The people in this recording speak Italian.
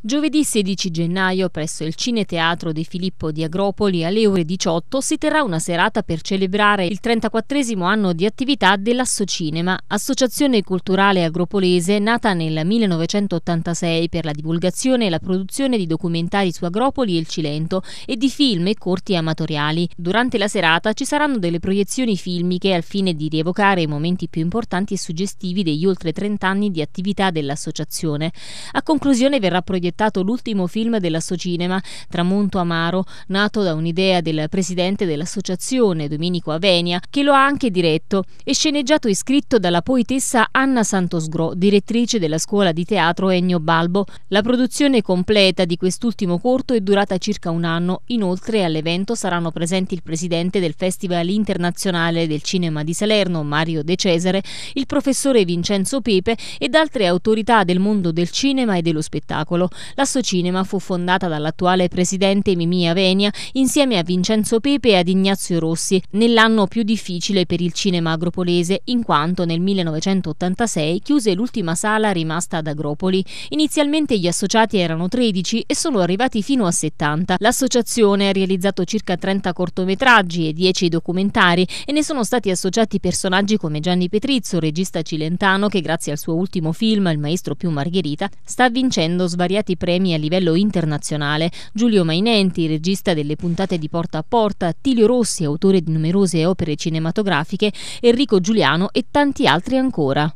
Giovedì 16 gennaio presso il Cineteatro di Filippo di Agropoli alle ore 18 si terrà una serata per celebrare il 34 anno di attività dell'Associnema, associazione culturale agropolese nata nel 1986 per la divulgazione e la produzione di documentari su Agropoli e il Cilento e di film e corti amatoriali. Durante la serata ci saranno delle proiezioni filmiche al fine di rievocare i momenti più importanti e suggestivi degli oltre 30 anni di attività dell'associazione. A conclusione verrà proiettata proiettato l'ultimo film cinema, Tramonto Amaro, nato da un'idea del presidente dell'associazione, Domenico Avenia, che lo ha anche diretto e sceneggiato e scritto dalla poetessa Anna Santosgro, direttrice della scuola di teatro Ennio Balbo. La produzione completa di quest'ultimo corto è durata circa un anno, inoltre all'evento saranno presenti il presidente del Festival Internazionale del Cinema di Salerno, Mario De Cesare, il professore Vincenzo Pepe ed altre autorità del mondo del cinema e dello spettacolo. L'Associnema fu fondata dall'attuale presidente Mimì Avenia insieme a Vincenzo Pepe e ad Ignazio Rossi nell'anno più difficile per il cinema agropolese in quanto nel 1986 chiuse l'ultima sala rimasta ad Agropoli. Inizialmente gli associati erano 13 e sono arrivati fino a 70. L'associazione ha realizzato circa 30 cortometraggi e 10 documentari e ne sono stati associati personaggi come Gianni Petrizzo, regista cilentano che grazie al suo ultimo film, Il maestro più Margherita, sta vincendo svariati svariati premi a livello internazionale. Giulio Mainenti, regista delle puntate di Porta a Porta, Tilio Rossi, autore di numerose opere cinematografiche, Enrico Giuliano e tanti altri ancora.